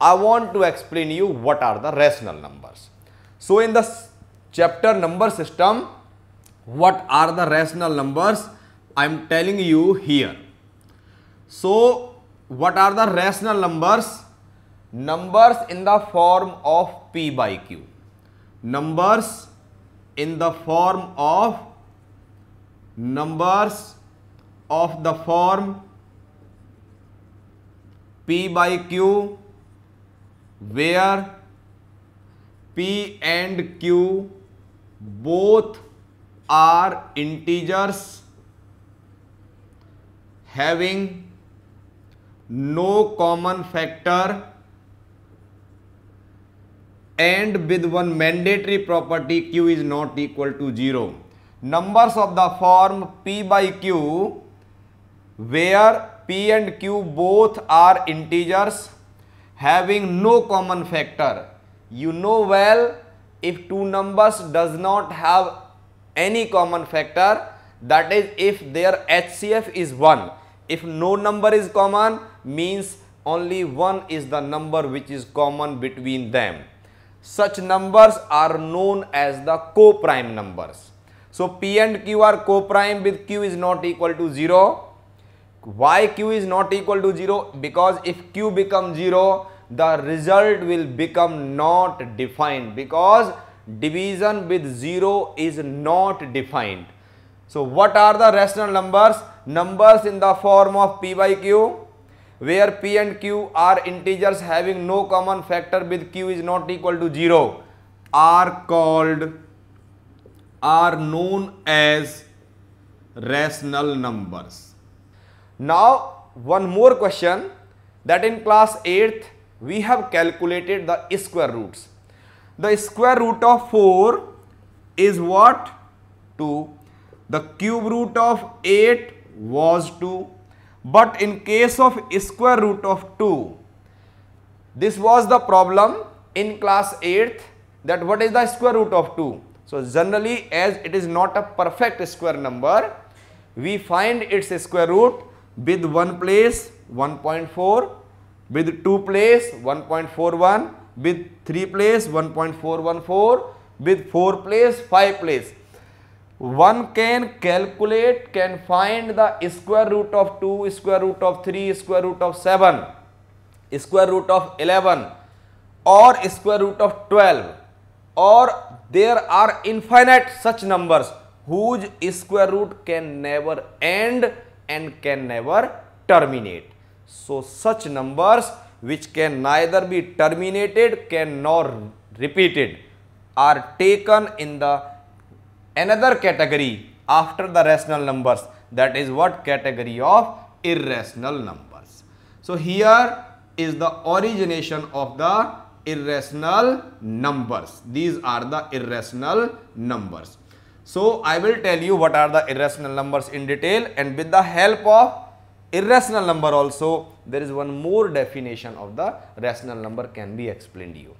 I want to explain you what are the rational numbers. So in the chapter number system, what are the rational numbers? I am telling you here. So what are the rational numbers? Numbers in the form of P by Q. Numbers in the form of numbers of the form P by Q where P and Q both are integers having no common factor and with one mandatory property Q is not equal to 0. Numbers of the form P by Q where P and Q both are integers having no common factor. You know well if two numbers does not have any common factor that is if their HCF is 1. If no number is common means only 1 is the number which is common between them. Such numbers are known as the co-prime numbers. So P and Q are co-prime with Q is not equal to 0 why q is not equal to 0 because if q becomes 0 the result will become not defined because division with 0 is not defined. So what are the rational numbers? Numbers in the form of p by q where p and q are integers having no common factor with q is not equal to 0 are called are known as rational numbers now one more question that in class 8th we have calculated the square roots. The square root of 4 is what? 2. The cube root of 8 was 2. But in case of square root of 2, this was the problem in class 8th that what is the square root of 2. So generally as it is not a perfect square number, we find its square root with one place 1.4 with two place 1.41 with three place 1.414 with four place five place one can calculate can find the square root of 2 square root of 3 square root of 7 square root of 11 or square root of 12 or there are infinite such numbers whose square root can never end and can never terminate. So such numbers which can neither be terminated can nor repeated are taken in the another category after the rational numbers that is what category of irrational numbers. So here is the origination of the irrational numbers. These are the irrational numbers. So I will tell you what are the irrational numbers in detail and with the help of irrational number also there is one more definition of the rational number can be explained to you.